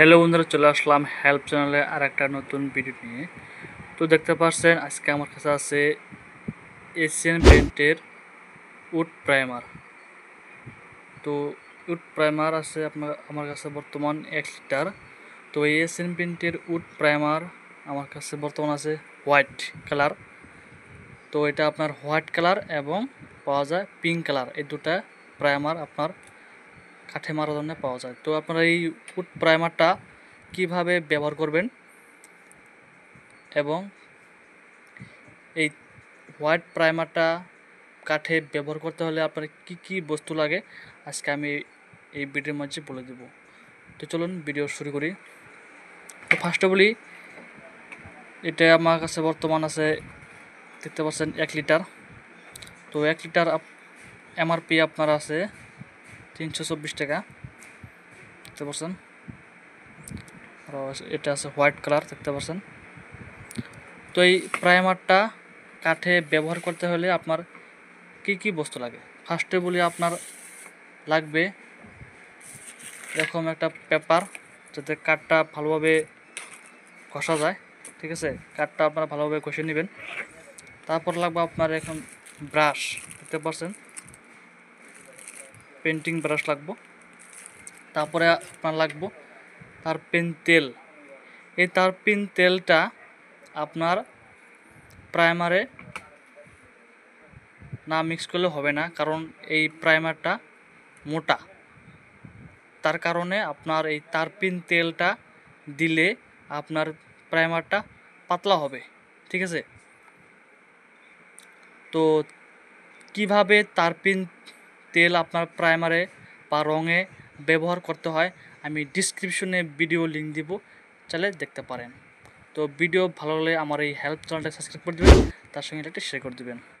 hello বন্ধুরা চলে আসলাম help চ্যানেলে আর একটা নতুন ভিডিও নিয়ে তো দেখতে পাচ্ছেন আজকে আমার কাছে আছে এশিয়ান পেন্টের উড প্রাইমার তো উড প্রাইমার আছে আপনার আমার কাছে বর্তমান এক লিটার তো এই এশিয়ান পেন্টের উড প্রাইমার আমার কাছে বর্তমান আছে হোয়াইট কালার তো এটা আপনার হোয়াইট কালার এবং পাওয়া যায় পিঙ্ক কালার এই দুটা প্রাইমার আপনার কাঠে মারা জন্য পাওয়া যায় তো আপনারা এই উড প্রাইমারটা কিভাবে ব্যবহার করবেন এবং এই হোয়াইট প্রাইমারটা কাঠে ব্যবহার করতে হলে আপনার কি কি বস্তু লাগে আজকে আমি এই ভিডিওর মাঝে বলে দেব তো চলুন ভিডিও শুরু করি তো ফার্স্ট বলি এটা আমার কাছে বর্তমান আছে দেখতে পাচ্ছেন এক লিটার তো এক লিটার এমআরপি আপনার আছে তিনশো চব্বিশ টাকা দেখতে পাচ্ছেন আর এটা আছে হোয়াইট কালার দেখতে পাচ্ছেন তো এই প্রাইমারটা কাঠে ব্যবহার করতে হলে আপনার কি কি বস্তু লাগে ফার্স্টে বলি আপনার লাগবে এরকম একটা পেপার যাতে কাঠটা ভালোভাবে ঘষা যায় ঠিক আছে কাঠটা আপনারা ভালোভাবে ঘষে নেবেন তারপর লাগবে আপনার এখন ব্রাশ দেখতে পাচ্ছেন পেন্টিং ব্রাশ লাগবো তারপরে আপনার লাগবো তারপিন তেল এই তারপিন তেলটা আপনার প্রাইমারে না মিক্স করলে হবে না কারণ এই প্রাইমারটা মোটা তার কারণে আপনার এই তারপিন তেলটা দিলে আপনার প্রাইমারটা পাতলা হবে ঠিক আছে তো কিভাবে তারপিন তেল আপনার প্রাইমারে বা রঙে ব্যবহার করতে হয় আমি ডিসক্রিপশনে ভিডিও লিঙ্ক দিব চাইলে দেখতে পারেন তো ভিডিও ভালো হলে আমার এই হেল্প চ্যানেলটা সাবস্ক্রাইব করে দেবেন তার সঙ্গে এটা শেয়ার করে দেবেন